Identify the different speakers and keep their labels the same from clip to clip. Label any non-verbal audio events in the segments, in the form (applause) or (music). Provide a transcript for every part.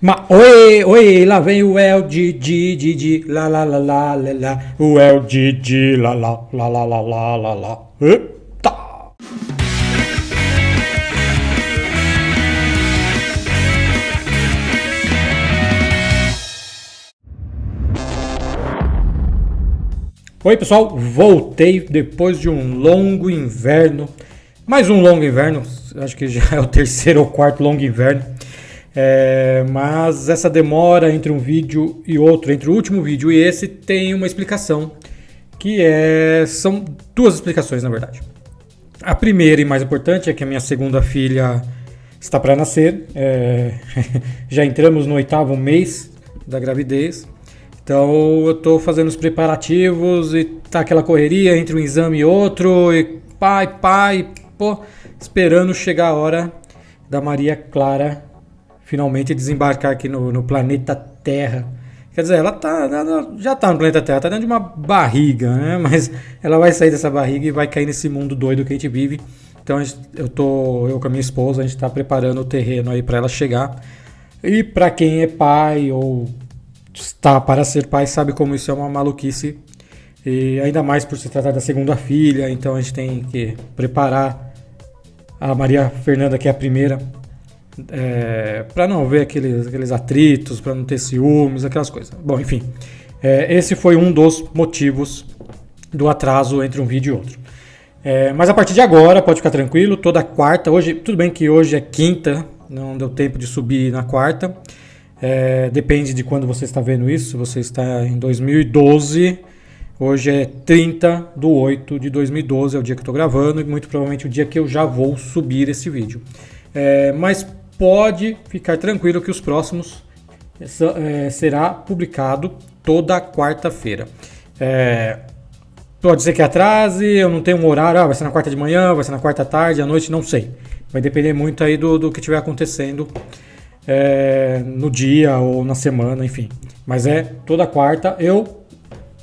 Speaker 1: Ma, oi, oi, lá vem o El Didi, Didi, la, la, la, la, la, o El Didi, la, la, la, la, la, lá, lá, Oi, pessoal, voltei depois de um longo inverno. Mais um longo inverno, acho que já é o terceiro ou quarto longo inverno é, mas essa demora entre um vídeo e outro, entre o último vídeo e esse, tem uma explicação que é são duas explicações na verdade. A primeira e mais importante é que a minha segunda filha está para nascer. É, (laughs) já entramos no oitavo mês da gravidez, então eu estou fazendo os preparativos e tá aquela correria entre um exame e outro e pai, pai, pô, esperando chegar a hora da Maria Clara finalmente desembarcar aqui no, no planeta Terra. Quer dizer, ela, tá, ela já está no planeta Terra, está dentro de uma barriga, né? Mas ela vai sair dessa barriga e vai cair nesse mundo doido que a gente vive. Então gente, eu tô, eu com a minha esposa, a gente está preparando o terreno aí para ela chegar. E para quem é pai ou está para ser pai, sabe como isso é uma maluquice. E ainda mais por se tratar da segunda filha, então a gente tem que preparar a Maria Fernanda, que é a primeira, é, para não ver aqueles, aqueles atritos, para não ter ciúmes, aquelas coisas. Bom, enfim, é, esse foi um dos motivos do atraso entre um vídeo e outro. É, mas a partir de agora, pode ficar tranquilo, toda quarta, hoje, tudo bem que hoje é quinta, não deu tempo de subir na quarta. É, depende de quando você está vendo isso, você está em 2012, hoje é 30 de 8 de 2012, é o dia que eu estou gravando, e muito provavelmente o dia que eu já vou subir esse vídeo. É, mas pode ficar tranquilo que os próximos é, será publicado toda quarta-feira. É, pode ser que atrase, eu não tenho um horário, ah, vai ser na quarta de manhã, vai ser na quarta tarde, à noite, não sei. Vai depender muito aí do, do que estiver acontecendo é, no dia ou na semana, enfim. Mas é toda quarta. Eu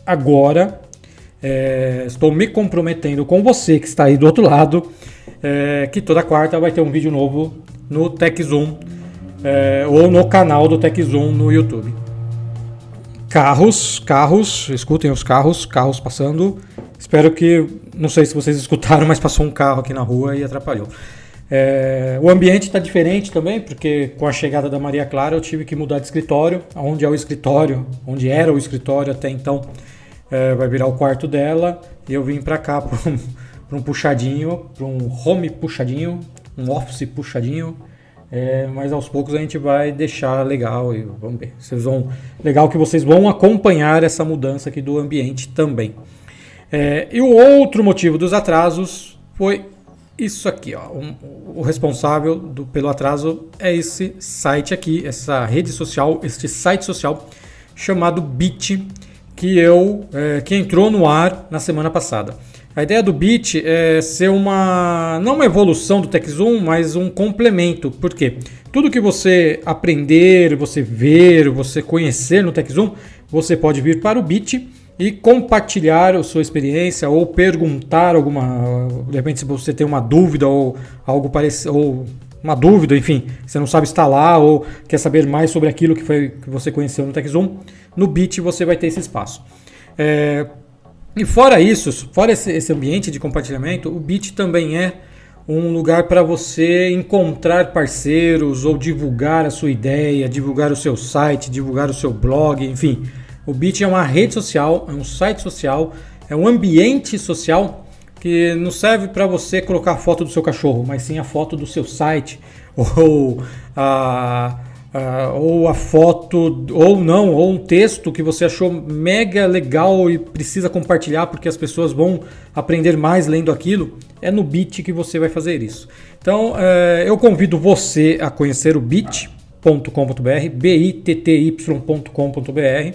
Speaker 1: agora estou me comprometendo com você que está aí do outro lado, que toda quarta vai ter um vídeo novo no TechZoom é, ou no canal do TechZoom no YouTube. Carros, carros, escutem os carros, carros passando. Espero que, não sei se vocês (laughs) escutaram, mas passou um carro aqui na rua e atrapalhou. É, o ambiente está diferente também, porque com a chegada da Maria Clara eu tive que mudar de escritório. Onde é o escritório, onde era o escritório até então, é, vai virar o quarto dela. E eu vim para cá (laughs) para um, um, puxadinho, para um home puxadinho, um office puxadinho. É, mas aos poucos a gente vai deixar legal e vamos ver. Vocês vão legal que vocês vão acompanhar essa mudança aqui do ambiente também. É, e o outro motivo dos atrasos foi isso aqui, ó. Um, o responsável do, pelo atraso é esse site aqui, essa rede social, este site social chamado Bit que eu é, que entrou no ar na semana passada. A ideia do Bit é ser uma. não uma evolução do TechZoom, mas um complemento. Por quê? Tudo que você aprender, você ver, você conhecer no TechZoom, você pode vir para o Bit e compartilhar a sua experiência ou perguntar alguma. De repente, se você tem uma dúvida ou algo parecido, ou uma dúvida, enfim, você não sabe instalar tá ou quer saber mais sobre aquilo que, foi, que você conheceu no TechZoom, no Bit você vai ter esse espaço. É, e fora isso, fora esse, esse ambiente de compartilhamento, o Bit também é um lugar para você encontrar parceiros ou divulgar a sua ideia, divulgar o seu site, divulgar o seu blog, enfim. O Bit é uma rede social, é um site social, é um ambiente social que não serve para você colocar a foto do seu cachorro, mas sim a foto do seu site (laughs) ou a Uh, ou a foto, ou não, ou um texto que você achou mega legal e precisa compartilhar porque as pessoas vão aprender mais lendo aquilo, é no Bit que você vai fazer isso. Então uh, eu convido você a conhecer o bit.com.br, bitty.com.br.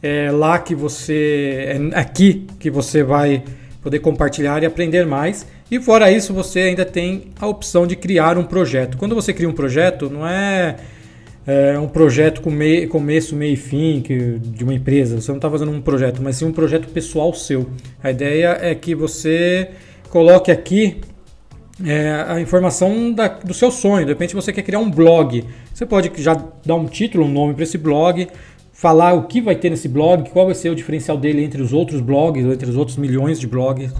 Speaker 1: É lá que você, é aqui que você vai poder compartilhar e aprender mais. E fora isso, você ainda tem a opção de criar um projeto. Quando você cria um projeto, não é é, um projeto com mei, começo, meio e fim que, de uma empresa. Você não está fazendo um projeto, mas sim um projeto pessoal seu. A ideia é que você coloque aqui é, a informação da, do seu sonho. De repente você quer criar um blog. Você pode já dar um título, um nome para esse blog, falar o que vai ter nesse blog, qual vai ser o diferencial dele entre os outros blogs, ou entre os outros milhões de blogs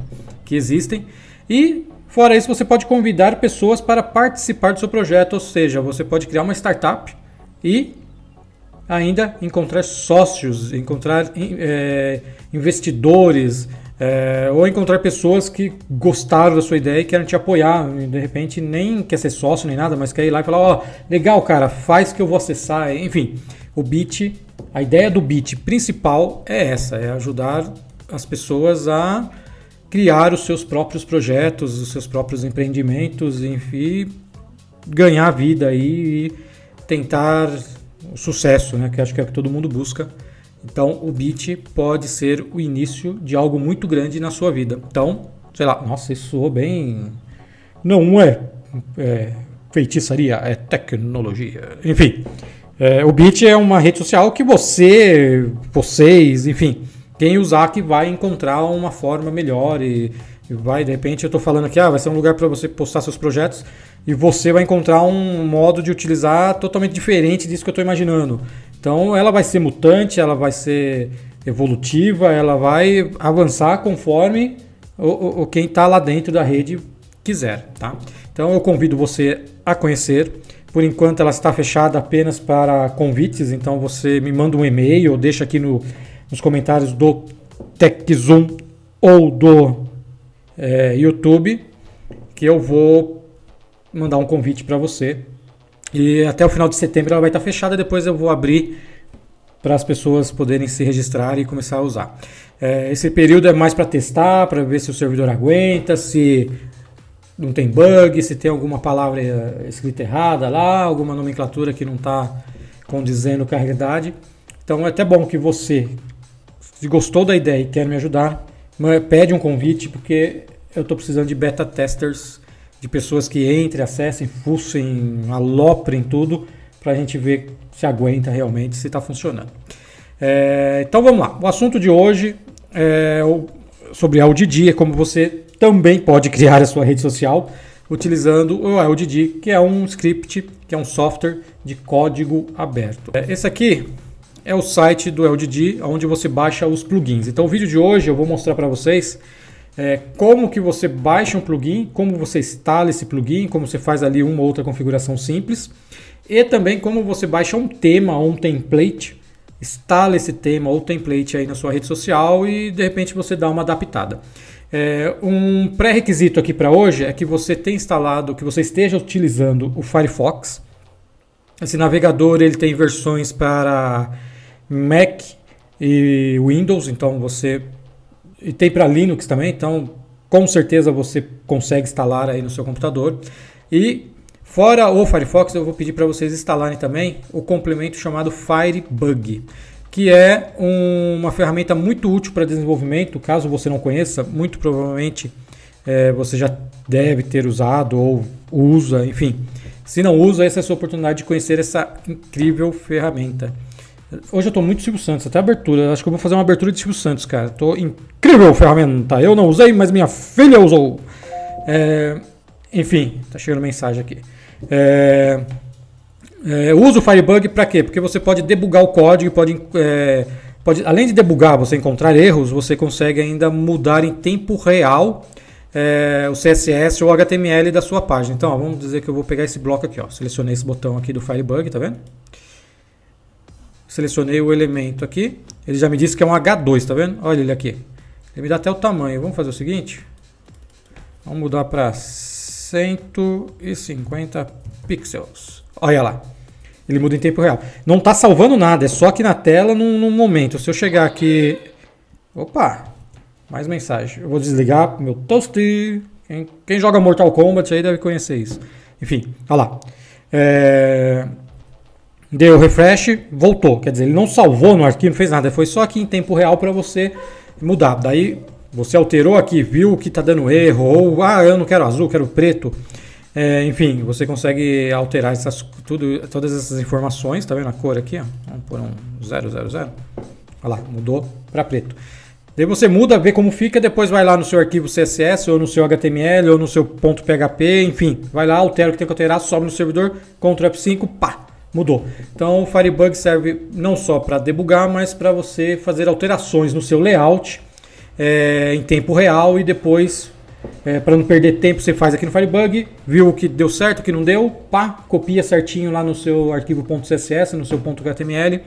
Speaker 1: que existem. E fora isso, você pode convidar pessoas para participar do seu projeto, ou seja, você pode criar uma startup e ainda encontrar sócios, encontrar é, investidores é, ou encontrar pessoas que gostaram da sua ideia e querem te apoiar. De repente nem quer ser sócio nem nada, mas quer ir lá e falar: ó, oh, legal, cara, faz que eu vou acessar. Enfim, o Bit, a ideia do Bit principal é essa: é ajudar as pessoas a criar os seus próprios projetos, os seus próprios empreendimentos, enfim, ganhar vida aí tentar o sucesso, né? que acho que é o que todo mundo busca. Então, o beat pode ser o início de algo muito grande na sua vida. Então, sei lá, nossa, isso soou bem. Não é, é feitiçaria, é tecnologia. Enfim, é, o beat é uma rede social que você, vocês, enfim, quem usar que vai encontrar uma forma melhor e e vai, de repente eu estou falando aqui, ah, vai ser um lugar para você postar seus projetos e você vai encontrar um modo de utilizar totalmente diferente disso que eu estou imaginando. Então ela vai ser mutante, ela vai ser evolutiva, ela vai avançar conforme o, o quem está lá dentro da rede quiser, tá? Então eu convido você a conhecer. Por enquanto ela está fechada apenas para convites, então você me manda um e-mail ou deixa aqui no, nos comentários do TechZoom ou do é, YouTube, que eu vou mandar um convite para você. E até o final de setembro ela vai estar tá fechada, depois eu vou abrir para as pessoas poderem se registrar e começar a usar. É, esse período é mais para testar, para ver se o servidor aguenta, se não tem bug, se tem alguma palavra é, escrita errada lá, alguma nomenclatura que não está condizendo com a realidade. Então é até bom que você, se gostou da ideia e quer me ajudar, Pede um convite, porque eu estou precisando de beta testers, de pessoas que entrem, acessem, fussem, aloprem tudo, para a gente ver se aguenta realmente, se está funcionando. É, então vamos lá. O assunto de hoje é sobre a é como você também pode criar a sua rede social utilizando o LDD, que é um script, que é um software de código aberto. É, esse aqui é o site do LDD, onde você baixa os plugins. Então, o vídeo de hoje eu vou mostrar para vocês é, como que você baixa um plugin, como você instala esse plugin, como você faz ali uma ou outra configuração simples e também como você baixa um tema ou um template, instala esse tema ou template aí na sua rede social e de repente você dá uma adaptada. É, um pré-requisito aqui para hoje é que você tenha instalado, que você esteja utilizando o Firefox. Esse navegador ele tem versões para Mac e Windows, então você e tem para Linux também, então com certeza você consegue instalar aí no seu computador. E fora o Firefox, eu vou pedir para vocês instalarem também o complemento chamado Firebug, que é um, uma ferramenta muito útil para desenvolvimento. Caso você não conheça, muito provavelmente é, você já deve ter usado ou usa, enfim. Se não usa, essa é a sua oportunidade de conhecer essa incrível ferramenta. Hoje eu tô muito Silvio Santos, até abertura. Acho que eu vou fazer uma abertura de Silvio Santos, cara. Tô incrível ferramenta. Eu não usei, mas minha filha usou. É, enfim, tá chegando mensagem aqui. É, é, eu uso o Firebug para quê? Porque você pode debugar o código, pode, é, pode, além de debugar, você encontrar erros, você consegue ainda mudar em tempo real é, o CSS ou HTML da sua página. Então, ó, vamos dizer que eu vou pegar esse bloco aqui, ó, selecionei esse botão aqui do Firebug, tá vendo? selecionei o elemento aqui. Ele já me disse que é um H2, tá vendo? Olha ele aqui. Ele me dá até o tamanho. Vamos fazer o seguinte. Vamos mudar para 150 pixels. Olha lá. Ele muda em tempo real. Não está salvando nada, é só aqui na tela num, num momento. Se eu chegar aqui... Opa! Mais mensagem. Eu vou desligar meu toast. Quem, quem joga Mortal Kombat aí deve conhecer isso. Enfim, olha lá. É deu refresh, voltou. Quer dizer, ele não salvou no arquivo, não fez nada. Foi só aqui em tempo real para você mudar. Daí você alterou aqui, viu que está dando erro, ou ah, eu não quero azul, quero preto. É, enfim, você consegue alterar essas, tudo, todas essas informações, tá vendo a cor aqui? Ó? Vamos pôr um 000. Olha lá, mudou para preto. Daí você muda, vê como fica, depois vai lá no seu arquivo CSS, ou no seu HTML, ou no seu ponto .php, enfim. Vai lá, altera o que tem que alterar, sobe no servidor, Ctrl F5, pá, Mudou. Então o Firebug serve não só para debugar, mas para você fazer alterações no seu layout é, em tempo real e depois, é, eh, para não perder tempo, você faz aqui no Firebug, viu o que deu certo, o que não deu, pá, copia certinho lá no seu arquivo .css, no seu .html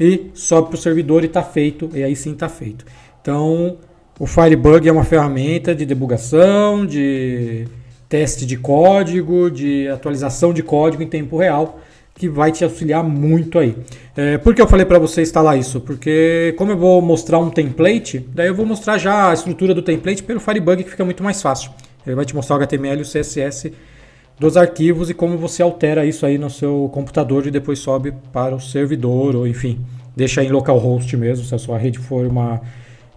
Speaker 1: e sobe para o servidor e está feito, e aí sim está feito. Então o Firebug é uma ferramenta de debugação, de teste de código, de atualização de código em tempo real que vai te auxiliar muito aí. É, por que eu falei para você instalar isso? Porque como eu vou mostrar um template, daí eu vou mostrar já a estrutura do template pelo Firebug, que fica muito mais fácil. Ele vai te mostrar o HTML e o CSS dos arquivos e como você altera isso aí no seu computador e depois sobe para o servidor, ou enfim, deixa em localhost mesmo, se a sua rede for uma...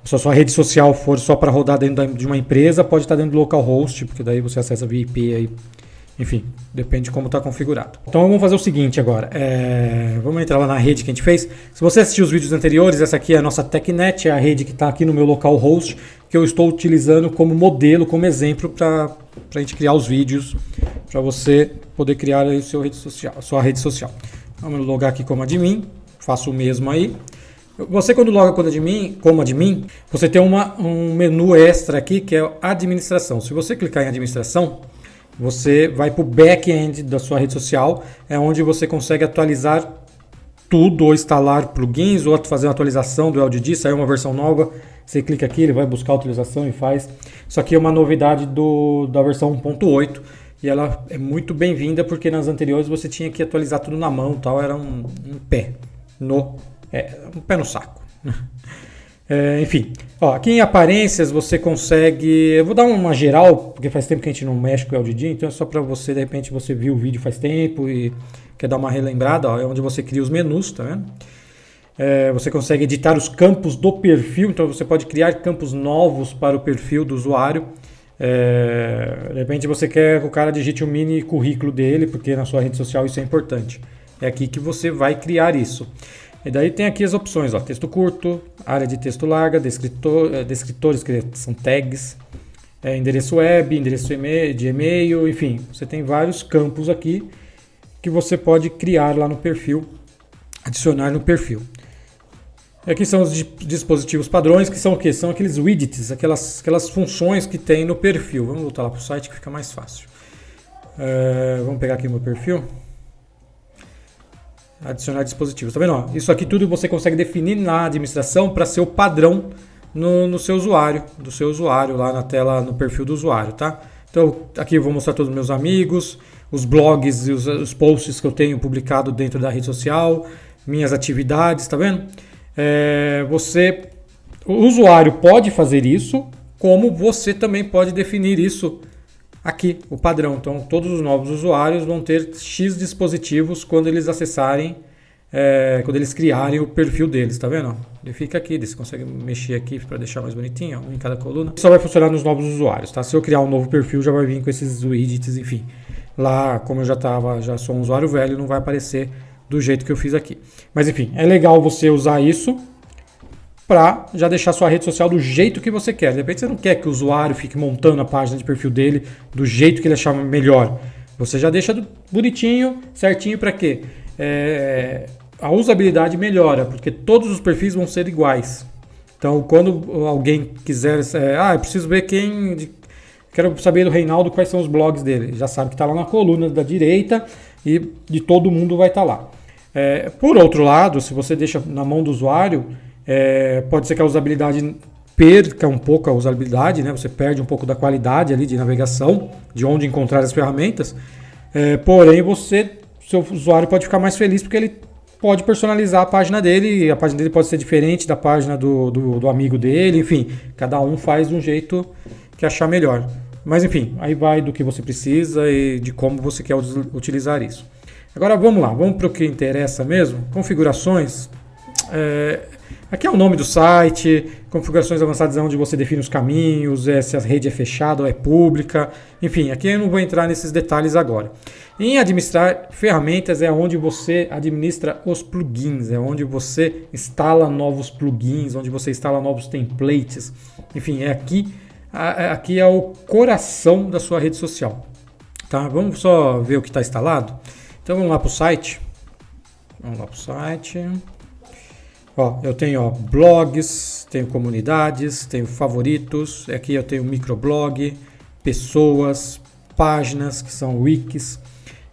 Speaker 1: Se a sua rede social for só para rodar dentro de uma empresa, pode estar dentro do localhost, porque daí você acessa via IP aí enfim, depende de como está configurado. Então vamos fazer o seguinte agora. É... Vamos entrar lá na rede que a gente fez. Se você assistiu os vídeos anteriores, essa aqui é a nossa TechNet, é a rede que está aqui no meu local host, que eu estou utilizando como modelo, como exemplo para a gente criar os vídeos, para você poder criar aí seu rede social, a sua rede social. Vamos logar aqui como admin, faço o mesmo aí. Você quando loga como admin, como admin você tem uma, um menu extra aqui que é administração. Se você clicar em administração, você vai para o back-end da sua rede social, é onde você consegue atualizar tudo, ou instalar plugins, ou fazer uma atualização do LDD, saiu uma versão nova, você clica aqui, ele vai buscar a atualização e faz. Isso aqui é uma novidade do, da versão 1.8 e ela é muito bem-vinda porque nas anteriores você tinha que atualizar tudo na mão, tal, era um, um pé no é, um pé no saco. (laughs) É, enfim, ó, aqui em aparências você consegue. Eu vou dar uma geral, porque faz tempo que a gente não mexe com o Didi então é só para você, de repente, você viu o vídeo faz tempo e quer dar uma relembrada, ó, é onde você cria os menus, tá vendo? É, você consegue editar os campos do perfil, então você pode criar campos novos para o perfil do usuário. É, de repente você quer que o cara digite o um mini currículo dele, porque na sua rede social isso é importante. É aqui que você vai criar isso. E daí tem aqui as opções, ó, texto curto, área de texto larga, descritor, eh, descritores que são tags, é, endereço web, endereço de e-mail, enfim, você tem vários campos aqui que você pode criar lá no perfil, adicionar no perfil. E aqui são os dispositivos padrões, que são o que? São aqueles widgets, aquelas, aquelas funções que tem no perfil. Vamos voltar lá para o site que fica mais fácil. Eh, vamos pegar aqui meu perfil adicionar dispositivos. Tá vendo? Isso aqui tudo você consegue definir na administração para ser o padrão no, no, seu usuário, do seu usuário lá na tela, no perfil do usuário, tá? Então aqui eu vou mostrar todos os meus amigos, os blogs e os, os posts que eu tenho publicado dentro da rede social, minhas atividades, tá vendo? É, você, o usuário pode fazer isso, como você também pode definir isso aqui o padrão. Então, todos os novos usuários vão ter X dispositivos quando eles acessarem, é, quando eles criarem o perfil deles, tá vendo? Ele fica aqui, você consegue mexer aqui para deixar mais bonitinho, ó, em cada coluna. Só vai funcionar nos novos usuários, tá? Se eu criar um novo perfil, já vai vir com esses widgets, enfim. Lá, como eu já tava, já sou um usuário velho, não vai aparecer do jeito que eu fiz aqui. Mas enfim, é legal você usar isso para já deixar sua rede social do jeito que você quer. De repente você não quer que o usuário fique montando a página de perfil dele do jeito que ele achar melhor. Você já deixa bonitinho, certinho para quê? É, a usabilidade melhora, porque todos os perfis vão ser iguais. Então, quando alguém quiser, é, ah, eu preciso ver quem, de, quero saber do Reinaldo quais são os blogs dele. Já sabe que está lá na coluna da direita e de todo mundo vai estar tá lá. É, por outro lado, se você deixa na mão do usuário, é, pode ser que a usabilidade perca um pouco a usabilidade, né? Você perde um pouco da qualidade ali de navegação, de onde encontrar as ferramentas. É, porém, você, seu usuário pode ficar mais feliz porque ele pode personalizar a página dele. A página dele pode ser diferente da página do, do, do amigo dele. Enfim, cada um faz de um jeito que achar melhor. Mas enfim, aí vai do que você precisa e de como você quer utilizar isso. Agora vamos lá, vamos para o que interessa mesmo. Configurações. É, Aqui é o nome do site, configurações avançadas é onde você define os caminhos, é, se a rede é fechada ou é pública, enfim, aqui eu não vou entrar nesses detalhes agora. Em administrar ferramentas é onde você administra os plugins, é onde você instala novos plugins, onde você instala novos templates, enfim, é aqui, a, é, aqui é o coração da sua rede social. Tá? Vamos só ver o que está instalado. Então vamos lá para o site. Vamos lá para o site. Ó, eu tenho ó, blogs, tenho comunidades, tenho favoritos, aqui eu tenho microblog, pessoas, páginas que são wikis.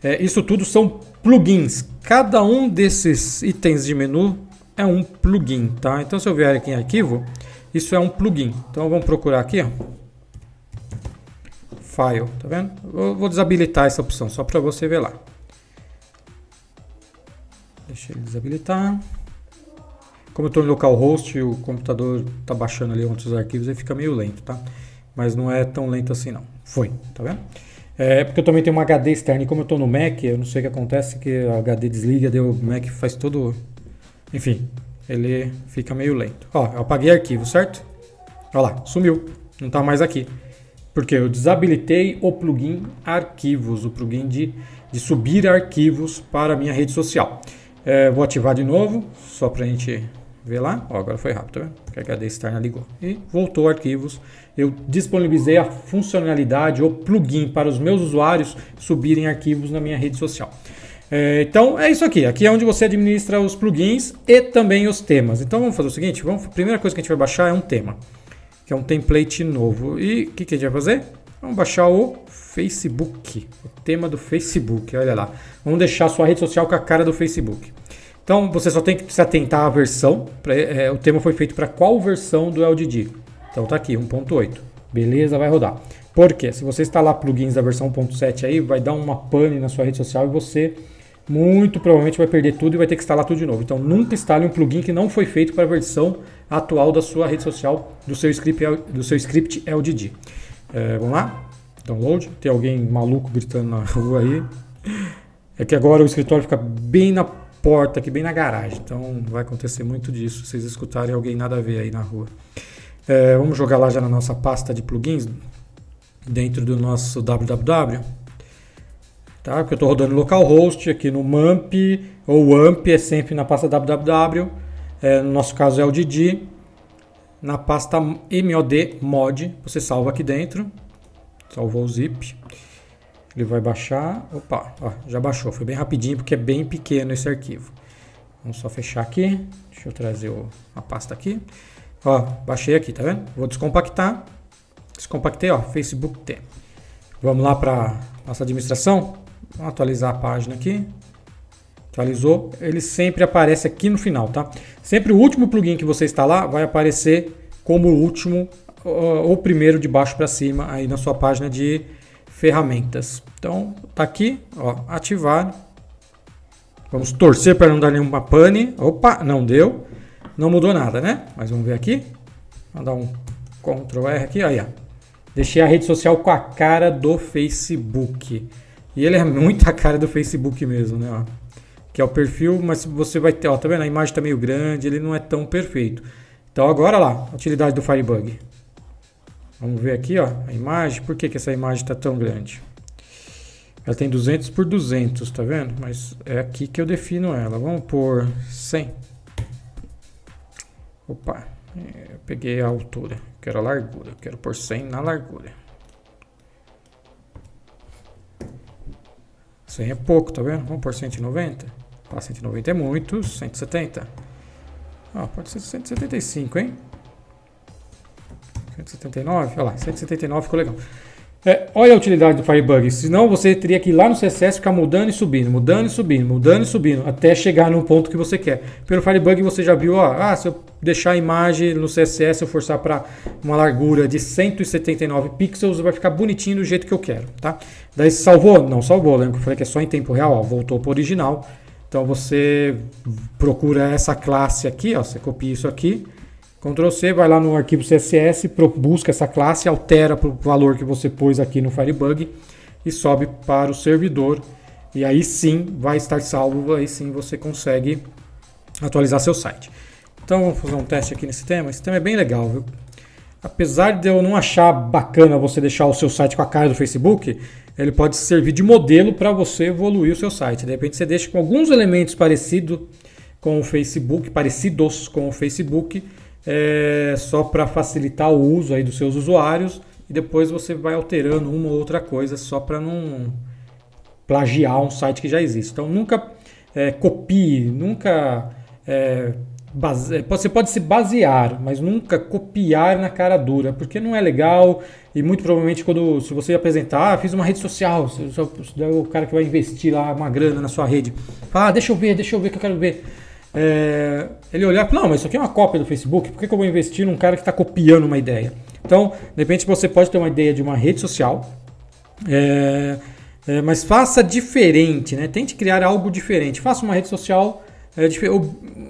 Speaker 1: É, isso tudo são plugins. Cada um desses itens de menu é um plugin, tá? Então se eu vier aqui em arquivo, isso é um plugin. Então vamos procurar aqui, ó. File, tá vendo? Eu vou desabilitar essa opção só para você ver lá. Deixa ele desabilitar. Como eu estou em localhost, o computador está baixando ali outros arquivos e fica meio lento, tá? Mas não é tão lento assim não. Foi, tá vendo? É, é porque eu também tenho uma HD externa e como eu estou no Mac, eu não sei o que acontece, que a HD desliga, deu o Mac faz todo... Enfim, ele fica meio lento. Ó, eu apaguei arquivo, certo? Olha lá, sumiu, não está mais aqui. Porque eu desabilitei o plugin arquivos, o plugin de, de subir arquivos para a minha rede social. É, vou ativar de novo, só para a gente Vê lá? Ó, agora foi rápido, tá vendo? Porque a HD externa ligou. E voltou arquivos. Eu disponibilizei a funcionalidade ou plugin para os meus usuários subirem arquivos na minha rede social. É, então é isso aqui. Aqui é onde você administra os plugins e também os temas. Então vamos fazer o seguinte: vamos, a primeira coisa que a gente vai baixar é um tema, que é um template novo. E o que, que a gente vai fazer? Vamos baixar o Facebook, o tema do Facebook. Olha lá. Vamos deixar a sua rede social com a cara do Facebook. Então você só tem que se atentar à versão. Pra, é, é o tema foi feito para qual versão do LDD. Então tá aqui, 1.8. Beleza, vai rodar. Porque se você instalar plugins da versão 1.7 aí, vai dar uma pane na sua rede social e você muito provavelmente vai perder tudo e vai ter que instalar tudo de novo. Então nunca instale um plugin que não foi feito para a versão atual da sua rede social, do seu script, do seu script LDD. É, vamos lá? Download. Tem alguém maluco gritando na rua aí. É que agora o escritório fica bem na porta aqui, bem na garagem. Então vai acontecer muito disso, vocês escutarem alguém nada a ver aí na rua. É, vamos jogar lá já na nossa pasta de plugins, dentro do nosso www. Tá? Porque eu estou rodando localhost aqui no MAMP, ou AMP é sempre na pasta www. É, no nosso caso é o Didi. Na pasta mod mod, você salva aqui dentro. Salvou o zip. Ele vai baixar. Opa, ó, já baixou. Foi bem rapidinho porque é bem pequeno esse arquivo. Vamos só fechar aqui. Deixa eu trazer o, a pasta aqui. Ó, baixei aqui, tá vendo? Vou descompactar. Descompactei, ó, Facebook tem. Vamos lá para nossa administração. Vamos atualizar a página aqui. Atualizou. Ele sempre aparece aqui no final, tá? Sempre o último plugin que você instalar vai aparecer como o último ou primeiro de baixo para cima aí na sua página de ferramentas. Então, tá aqui, ó, ativar. Vamos torcer para não dar nenhuma pane. Opa, não deu. Não mudou nada, né? Mas vamos ver aqui. Vou dar um Ctrl R aqui, aí, ó. Deixei a rede social com a cara do Facebook. E ele é muito a cara do Facebook mesmo, né, ó. Que é o perfil, mas você vai ter, ó, tá vendo? A imagem tá meio grande, ele não é tão perfeito. Então agora lá, utilidade do Firebug. Vamos ver aqui ó, a imagem. Por que, que essa imagem está tão grande? Ela tem 200 por 200, tá vendo? Mas é aqui que eu defino ela. Vamos por 100. Opa, eu é, peguei a altura. Quero a largura. quero por 100 na largura. 100 é pouco, tá vendo? Vamos por 190. Tá, 190 é muito. 170. Ó, ah, pode ser 175, hein? 179, olha lá, 179 ficou legal. É, olha a utilidade do Firebug, senão você teria que ir lá no CSS ficar mudando e subindo, mudando e subindo, mudando e subindo, até chegar no ponto que você quer. Pelo Firebug você já viu, ó, ah, se eu deixar a imagem no CSS, eu forçar para uma largura de 179 pixels, vai ficar bonitinho do jeito que eu quero, tá? Daí salvou? Não salvou, lembra que eu falei que é só em tempo real, ó, voltou para o original. Então você procura essa classe aqui, ó, você copia isso aqui, Ctrl C, vai lá no arquivo CSS, busca essa classe, altera para o valor que você pôs aqui no Firebug e sobe para o servidor. E aí sim vai estar salvo, aí sim você consegue atualizar seu site. Então vamos fazer um teste aqui nesse tema. Esse tema é bem legal, viu? Apesar de eu não achar bacana você deixar o seu site com a cara do Facebook, ele pode servir de modelo para você evoluir o seu site. De repente você deixa com alguns elementos parecidos com o Facebook, parecidos com o Facebook, é, só para facilitar o uso aí dos seus usuários e depois você vai alterando uma ou outra coisa só para não plagiar um site que já existe. Então nunca é, copie, nunca é, base... É, você pode se basear, mas nunca copiar na cara dura, porque não é legal e muito provavelmente quando se você apresentar, ah, fiz uma rede social, se, se, se, o cara que vai investir lá uma grana na sua rede, ah, deixa eu ver, deixa eu ver que eu quero ver é, ele olhar não, mas isso aqui é uma cópia do Facebook, por que, que eu vou investir num cara que está copiando uma ideia? Então, de repente você pode ter uma ideia de uma rede social, é, é, mas faça diferente, né? tente criar algo diferente. Faça uma rede social. É,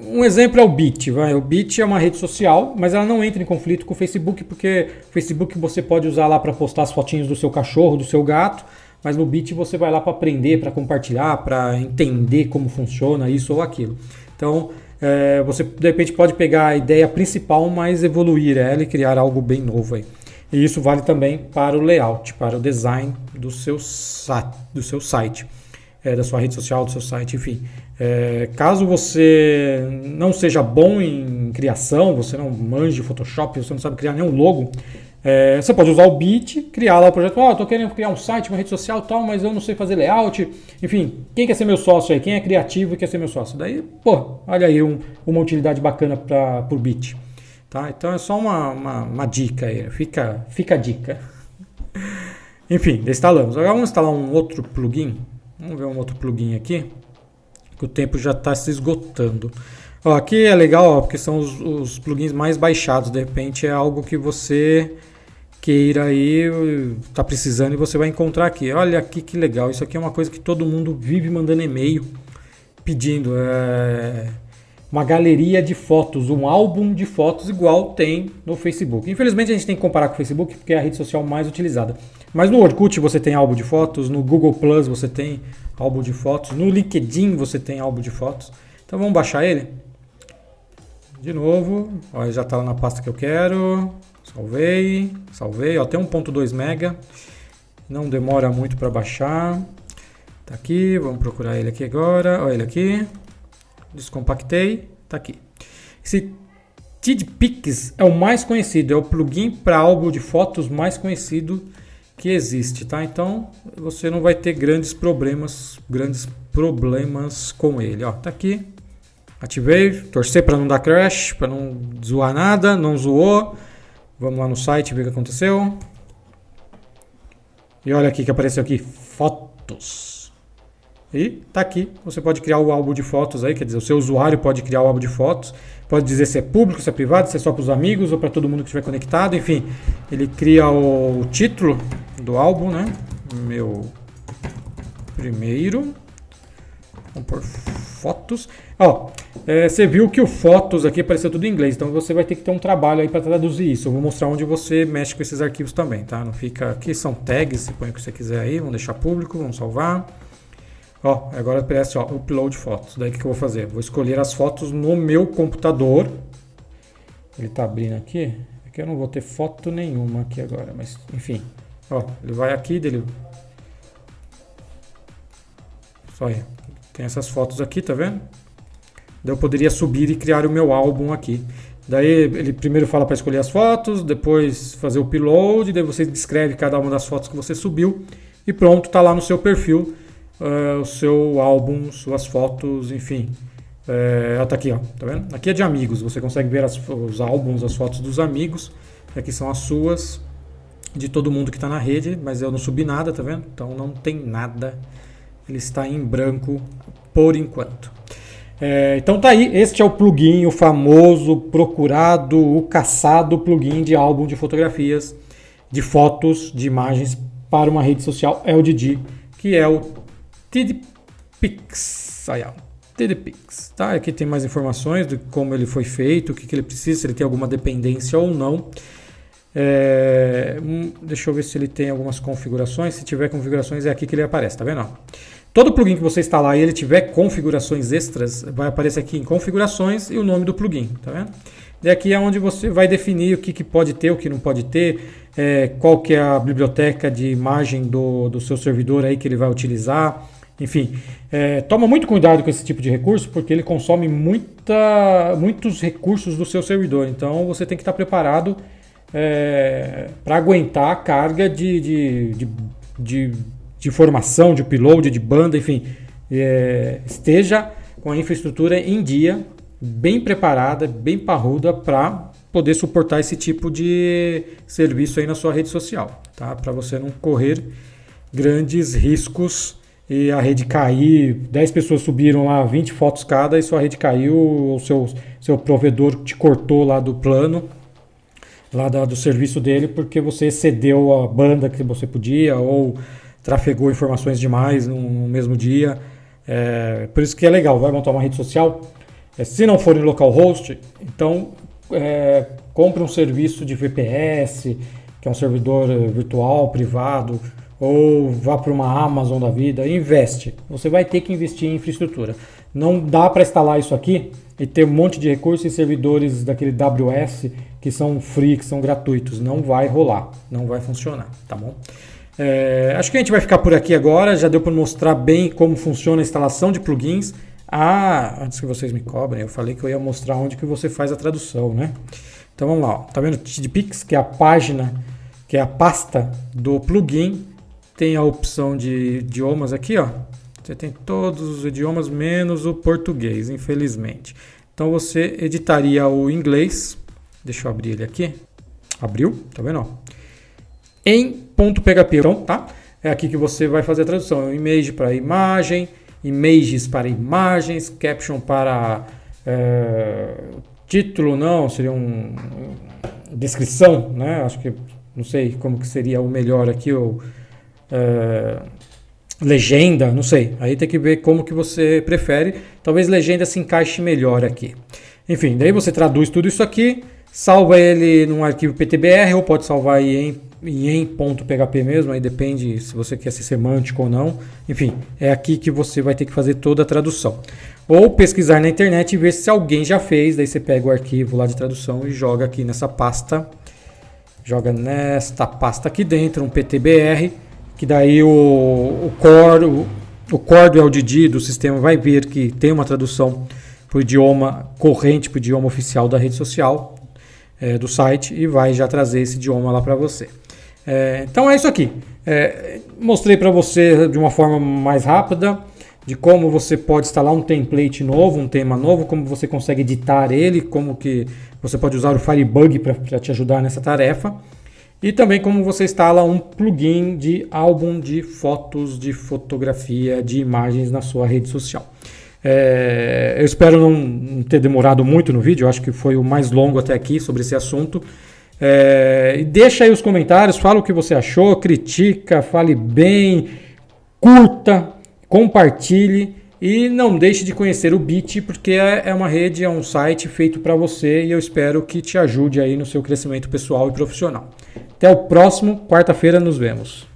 Speaker 1: um exemplo é o Bit. Vai? O Bit é uma rede social, mas ela não entra em conflito com o Facebook, porque o Facebook você pode usar lá para postar as fotinhas do seu cachorro, do seu gato, mas no Bit você vai lá para aprender, para compartilhar, para entender como funciona isso ou aquilo. Então, é, você de repente pode pegar a ideia principal, mas evoluir ela e criar algo bem novo aí. E isso vale também para o layout, para o design do seu, do seu site, é, da sua rede social, do seu site, enfim. É, caso você não seja bom em criação, você não manje Photoshop, você não sabe criar nenhum logo, é, você pode usar o Bit, criar lá o projeto. Ah, oh, estou querendo criar um site, uma rede social tal, mas eu não sei fazer layout. Enfim, quem quer ser meu sócio aí? Quem é criativo e quer ser meu sócio? Daí, pô, olha aí um, uma utilidade bacana para por Bit. Tá? Então é só uma, uma, uma, dica aí, fica, fica a dica. (laughs) Enfim, instalamos. Agora vamos instalar um outro plugin. Vamos ver um outro plugin aqui, que o tempo já está se esgotando. Ó, aqui é legal ó, porque são os, os plugins mais baixados. De repente é algo que você queira aí, tá precisando e você vai encontrar aqui. Olha aqui que legal, isso aqui é uma coisa que todo mundo vive mandando e-mail pedindo. É uma galeria de fotos, um álbum de fotos igual tem no Facebook. Infelizmente a gente tem que comparar com o Facebook porque é a rede social mais utilizada. Mas no Orkut você tem álbum de fotos, no Google Plus você tem álbum de fotos, no LinkedIn você tem álbum de fotos. Então vamos baixar ele? de novo. Ó, já está na pasta que eu quero. Salvei, salvei. Ó, tem 1.2 mega. Não demora muito para baixar. Tá aqui, vamos procurar ele aqui agora. Olha ele aqui. Descompactei, tá aqui. Esse TIDPix é o mais conhecido, é o plugin para álbum de fotos mais conhecido que existe, tá? Então você não vai ter grandes problemas, grandes problemas com ele. Ó, tá aqui. Ativei, torcer para não dar crash, para não zoar nada, não zoou. Vamos lá no site ver o que aconteceu. E olha aqui que apareceu aqui, fotos. E tá aqui, você pode criar o álbum de fotos aí, quer dizer, o seu usuário pode criar o álbum de fotos. Pode dizer se é público, se é privado, se é só para os amigos ou para todo mundo que estiver conectado. Enfim, ele cria o título do álbum, né? Meu primeiro Vamos por fotos. Ó, é, você viu que o fotos aqui apareceu tudo em inglês, então você vai ter que ter um trabalho aí para traduzir isso. Eu vou mostrar onde você mexe com esses arquivos também, tá? Não fica aqui são tags, você põe o que você quiser aí, vamos deixar público, vamos salvar. Ó, agora aparece ó, upload fotos. Daí o que, que eu vou fazer? Vou escolher as fotos no meu computador. Ele tá abrindo aqui. Aqui é eu não vou ter foto nenhuma aqui agora, mas enfim. Ó, ele vai aqui, dele. Só aí. Tem essas fotos aqui, tá vendo? Daí eu poderia subir e criar o meu álbum aqui. Daí ele primeiro fala para escolher as fotos, depois fazer o upload, daí você descreve cada uma das fotos que você subiu e pronto, tá lá no seu perfil, uh, o seu álbum, suas fotos, enfim. É, tá aqui, ó, tá vendo? Aqui é de amigos, você consegue ver as, os álbuns, as fotos dos amigos. Aqui são as suas, de todo mundo que está na rede, mas eu não subi nada, tá vendo? Então não tem nada ele está em branco por enquanto. É, então tá aí, este é o plugin, o famoso, procurado, o caçado plugin de álbum de fotografias, de fotos, de imagens para uma rede social LDD, que é o TidPix, Aí, tá? Aqui tem mais informações de como ele foi feito, o que, que ele precisa, se ele tem alguma dependência ou não. É, deixa eu ver se ele tem algumas configurações. Se tiver configurações, é aqui que ele aparece, tá vendo? Todo plugin que você instalar e ele tiver configurações extras, vai aparecer aqui em configurações e o nome do plugin, tá vendo? E aqui é onde você vai definir o que, que pode ter, o que não pode ter, é, qual que é a biblioteca de imagem do, do seu servidor aí que ele vai utilizar, enfim, é, toma muito cuidado com esse tipo de recurso, porque ele consome muita, muitos recursos do seu servidor. Então você tem que estar preparado é, para aguentar a carga de, de, de, de, de formação, de upload, de banda, enfim, é, esteja com a infraestrutura em dia, bem preparada, bem parruda para poder suportar esse tipo de serviço aí na sua rede social, tá? Para você não correr grandes riscos e a rede cair, 10 pessoas subiram lá 20 fotos cada e sua rede caiu, ou seu, seu provedor te cortou lá do plano lá da, do serviço dele porque você excedeu a banda que você podia ou trafegou informações demais no, no mesmo dia. É, por isso que é legal, vai montar uma rede social. É, se não for em localhost, então é, compre um serviço de VPS, que é um servidor é, virtual, privado, ou vá para uma Amazon da vida, investe. Você vai ter que investir em infraestrutura. Não dá para instalar isso aqui e ter um monte de recursos e servidores daquele WS que são free, que são gratuitos. Não vai rolar, não vai funcionar, tá bom? É, acho que a gente vai ficar por aqui agora. Já deu para mostrar bem como funciona a instalação de plugins. Ah, antes que vocês me cobrem, eu falei que eu ia mostrar onde que você faz a tradução, né? Então vamos lá, ó. tá vendo? TidPix, que é a página, que é a pasta do plugin, tem a opção de idiomas aqui, ó. Você tem todos os idiomas menos o português, infelizmente. Então você editaria o inglês, Deixa eu abrir ele aqui. Abriu, tá vendo? Em ponto .php, então, tá? É aqui que você vai fazer a tradução. É image para imagem, images para imagens, caption para é, título, não, seria um, um descrição, né? Acho que não sei como que seria o melhor aqui ou é, legenda, não sei. Aí tem que ver como que você prefere. Talvez legenda se encaixe melhor aqui. Enfim, daí você traduz tudo isso aqui Salva ele num arquivo PTBR ou pode salvar em, em .php mesmo, aí depende se você quer ser semântico ou não. Enfim, é aqui que você vai ter que fazer toda a tradução. Ou pesquisar na internet e ver se alguém já fez, daí você pega o arquivo lá de tradução e joga aqui nessa pasta. Joga nesta pasta aqui dentro, um PTBR, que daí o, o core, o, o core do LDD do sistema vai ver que tem uma tradução para o idioma corrente, para o idioma oficial da rede social é, do site e vai já trazer esse idioma lá para você. É, então é isso aqui. É, mostrei para você de uma forma mais rápida de como você pode instalar um template novo, um tema novo, como você consegue editar ele, como que você pode usar o Firebug para te ajudar nessa tarefa. E também como você instala um plugin de álbum de fotos, de fotografia, de imagens na sua rede social. É, eu espero não ter demorado muito no vídeo, acho que foi o mais longo até aqui sobre esse assunto. É, deixa aí os comentários, fala o que você achou, critica, fale bem, curta, compartilhe e não deixe de conhecer o Bit, porque é, é uma rede, é um site feito para você e eu espero que te ajude aí no seu crescimento pessoal e profissional. Até o próximo, quarta-feira nos vemos.